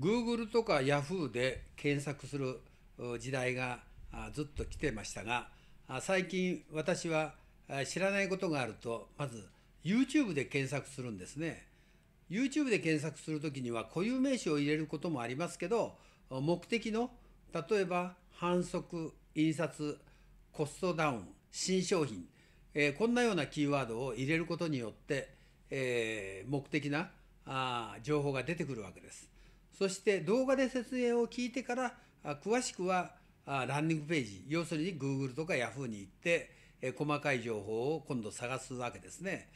Google とか Yahoo で検索する時代がずっと来てましたが最近私は知らないことがあるとまず YouTube で検索するんですね YouTube で検索する時には固有名詞を入れることもありますけど目的の例えば反則印刷コストダウン新商品、えこんなようなキーワードを入れることによって、え目的なあ情報が出てくるわけです。そして動画で説明を聞いてから詳しくはランニングページ要するに Google とか Yahoo に行って細かい情報を今度探すわけですね。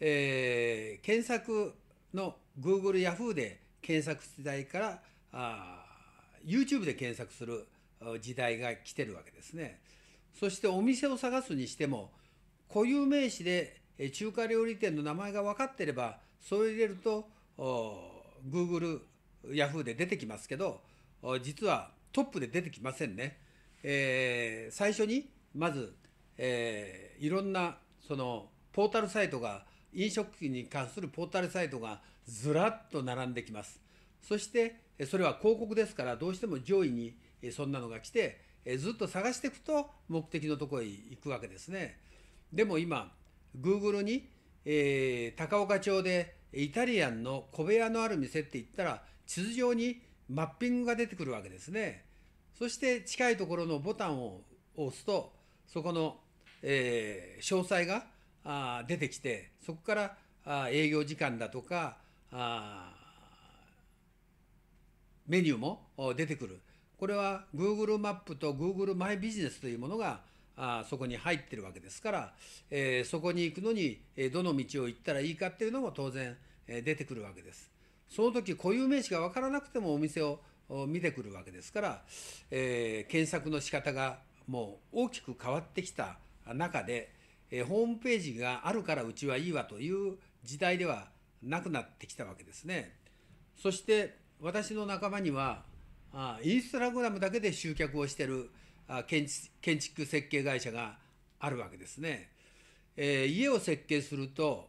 えー、検索の Google、Yahoo で検索時代からあ YouTube で検索する時代が来てるわけですね。そしてお店を探すにしても固有名詞で中華料理店の名前が分かってればそれ入れると Google ヤフーで出てきますけど実はトップで出てきませんね。えー、最初にまず、えー、いろんなそのポータルサイトが飲食機に関するポータルサイトがずらっと並んできます。そしてそれは広告ですからどうしても上位にそんなのが来てずっと探していくと目的のとこへ行くわけですね。でも今 Google に、えー、高岡町でイタリアンの小部屋のある店って言ったら地図上にマッピングが出てくるわけですね。そして近いところのボタンを押すとそこの、えー、詳細があ出てきてそこからあ営業時間だとかあメニューも出てくるこれは Google マップと Google マイビジネスというものがあそこに入ってるわけですから、えー、そこに行くのにどの道を行ったらいいかっていうのも当然出てくるわけです。その時固有名詞が分からなくてもお店を見てくるわけですから、えー、検索の仕方がもう大きく変わってきた中で、えー、ホームページがあるからうちはいいわという時代ではなくなってきたわけですね。そして私の仲間にはあインスタグラムだけで集客をしてるあ建建築設計会社があるわけですね。えー、家を設計すると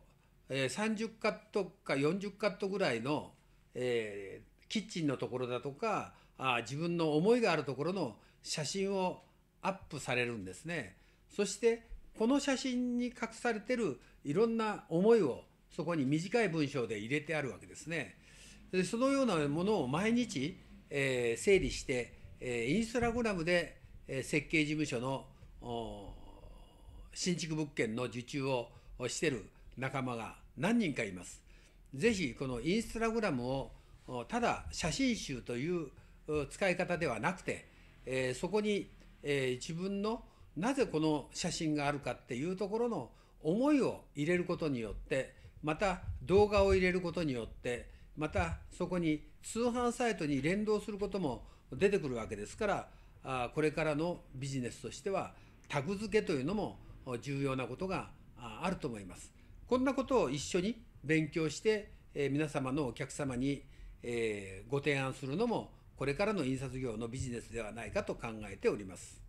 え30カットか40カットぐらいの、えー、キッチンのところだとかあ自分の思いがあるところの写真をアップされるんですね。そしてこの写真に隠されてるいろんな思いをそこに短い文章で入れてあるわけですね。でそのようなものを毎日、えー、整理して、えー、インスタグラムで、えー、設計事務所の新築物件の受注をしてる仲間が何人かいます。ぜひこのインスタグラムをただ写真集という使い方ではなくて、えそこに、え自分のなぜこの写真があるかっていうところの思いを入れることによってまた動画を入れることによってまたそこに通販サイトに連動することも出てくるわけですからあこれからのビジネスとしてはタグ付けというのも重要なことがあると思います。こんなことを一緒に勉強して、え皆様のお客様に、えご提案するのもこれからの印刷業のビジネスではないかと考えております。